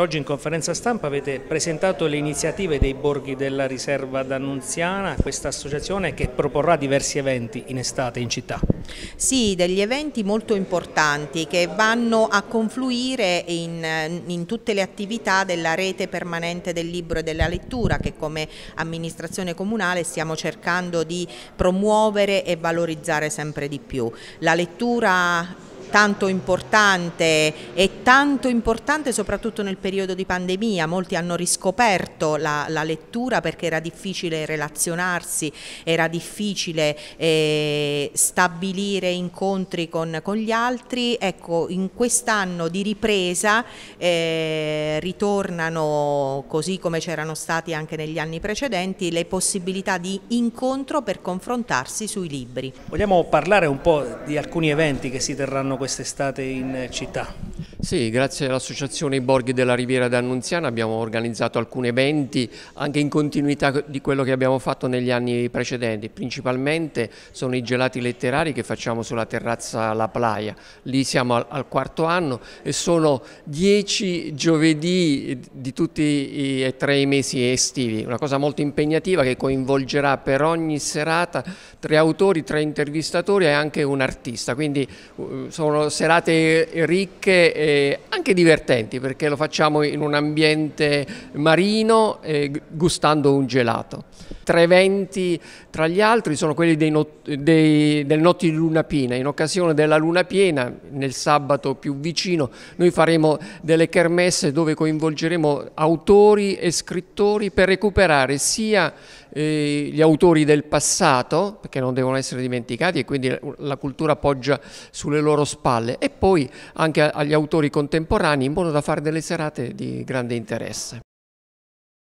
Oggi in conferenza stampa avete presentato le iniziative dei borghi della riserva d'Annunziana, questa associazione che proporrà diversi eventi in estate in città. Sì, degli eventi molto importanti che vanno a confluire in, in tutte le attività della rete permanente del libro e della lettura che come amministrazione comunale stiamo cercando di promuovere e valorizzare sempre di più. La lettura tanto importante e tanto importante soprattutto nel periodo di pandemia, molti hanno riscoperto la, la lettura perché era difficile relazionarsi, era difficile eh, stabilire incontri con, con, gli altri, ecco in quest'anno di ripresa eh, ritornano così come c'erano stati anche negli anni precedenti le possibilità di incontro per confrontarsi sui libri. Vogliamo parlare un po' di alcuni eventi che si terranno quest'estate in città. Sì, grazie all'Associazione I Borghi della Riviera d'Annunziana abbiamo organizzato alcuni eventi anche in continuità di quello che abbiamo fatto negli anni precedenti, principalmente sono i gelati letterari che facciamo sulla terrazza La Playa, lì siamo al, al quarto anno e sono dieci giovedì eh, di tutti e tre i mesi estivi, una cosa molto impegnativa che coinvolgerà per ogni serata tre autori, tre intervistatori e anche un artista, quindi eh, sono serate ricche eh, anche divertenti perché lo facciamo in un ambiente marino eh, gustando un gelato. Tre eventi tra gli altri sono quelli dei not dei, del Notti di Luna Piena. In occasione della Luna Piena, nel sabato più vicino, noi faremo delle kermesse dove coinvolgeremo autori e scrittori per recuperare sia eh, gli autori del passato, perché non devono essere dimenticati e quindi la cultura poggia sulle loro spalle, e poi anche agli autori contemporanei in modo da fare delle serate di grande interesse.